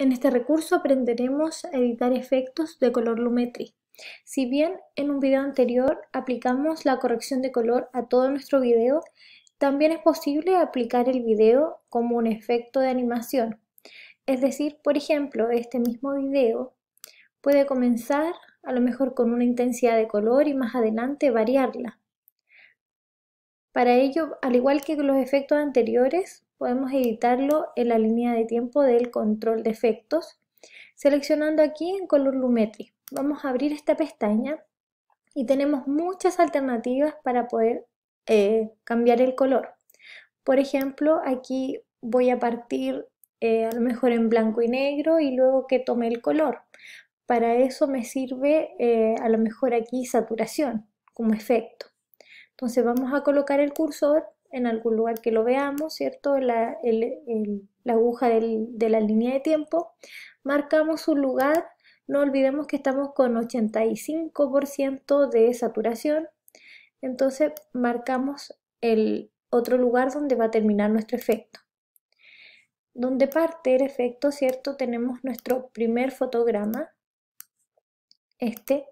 En este recurso aprenderemos a editar efectos de color Lumetri. Si bien en un video anterior aplicamos la corrección de color a todo nuestro video, también es posible aplicar el video como un efecto de animación. Es decir, por ejemplo, este mismo video puede comenzar a lo mejor con una intensidad de color y más adelante variarla. Para ello, al igual que los efectos anteriores, podemos editarlo en la línea de tiempo del control de efectos, seleccionando aquí en color Lumetri. Vamos a abrir esta pestaña y tenemos muchas alternativas para poder eh, cambiar el color. Por ejemplo, aquí voy a partir eh, a lo mejor en blanco y negro y luego que tome el color. Para eso me sirve eh, a lo mejor aquí saturación como efecto. Entonces vamos a colocar el cursor en algún lugar que lo veamos, ¿cierto? La, aguja de la línea de tiempo. Marcamos un lugar, no olvidemos que estamos con 85% de saturación. Entonces marcamos el otro lugar donde va a terminar nuestro efecto. Donde parte el efecto, ¿cierto? Tenemos nuestro primer fotograma, este,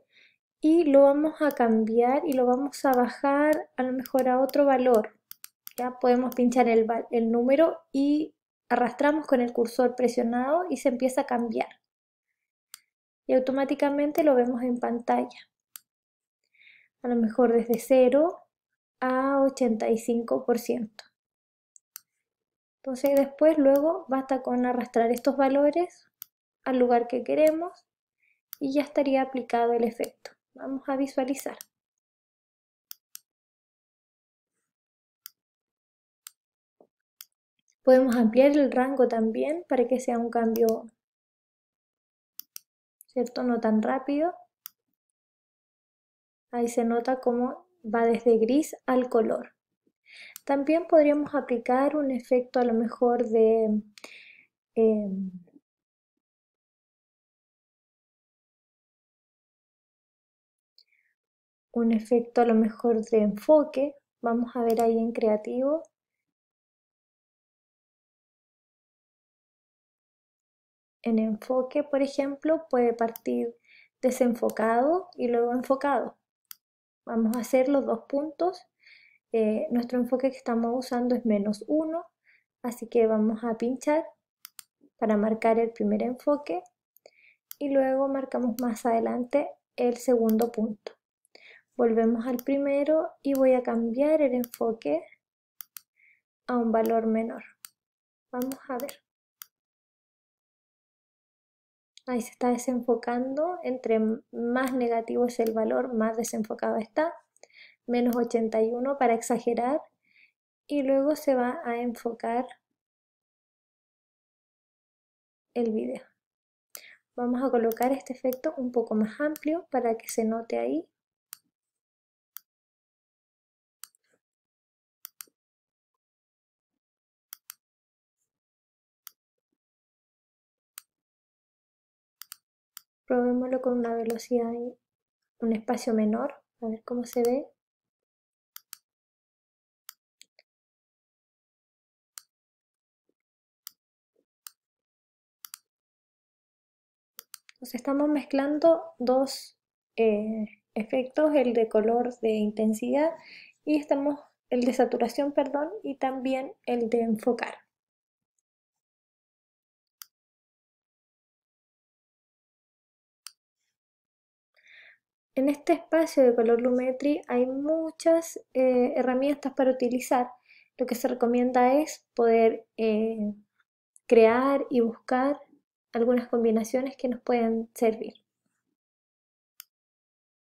y lo vamos a cambiar y lo vamos a bajar a lo mejor a otro valor. Ya podemos pinchar el, el número y arrastramos con el cursor presionado y se empieza a cambiar. Y automáticamente lo vemos en pantalla. A lo mejor desde 0 a 85%. Entonces después luego basta con arrastrar estos valores al lugar que queremos y ya estaría aplicado el efecto. Vamos a visualizar. Podemos ampliar el rango también para que sea un cambio, ¿cierto? No tan rápido. Ahí se nota cómo va desde gris al color. También podríamos aplicar un efecto a lo mejor de em, un efecto a lo mejor de enfoque. Vamos a ver ahí en creativo. En enfoque, por ejemplo, puede partir desenfocado y luego enfocado. Vamos a hacer los dos puntos. Eh, nuestro enfoque que estamos usando es menos uno, así que vamos a pinchar para marcar el primer enfoque y luego marcamos más adelante el segundo punto. Volvemos al primero y voy a cambiar el enfoque a un valor menor. Vamos a ver. Ahí se está desenfocando. Entre más negativo es el valor, más desenfocado está. Menos 81 para exagerar. Y luego se va a enfocar el video. Vamos a colocar este efecto un poco más amplio para que se note ahí. Probémoslo con una velocidad y un espacio menor, a ver cómo se ve. nos estamos mezclando dos eh, efectos, el de color de intensidad y estamos el de saturación, perdón, y también el de enfocar. En este espacio de color Lumetri hay muchas eh, herramientas para utilizar. Lo que se recomienda es poder eh, crear y buscar algunas combinaciones que nos puedan servir.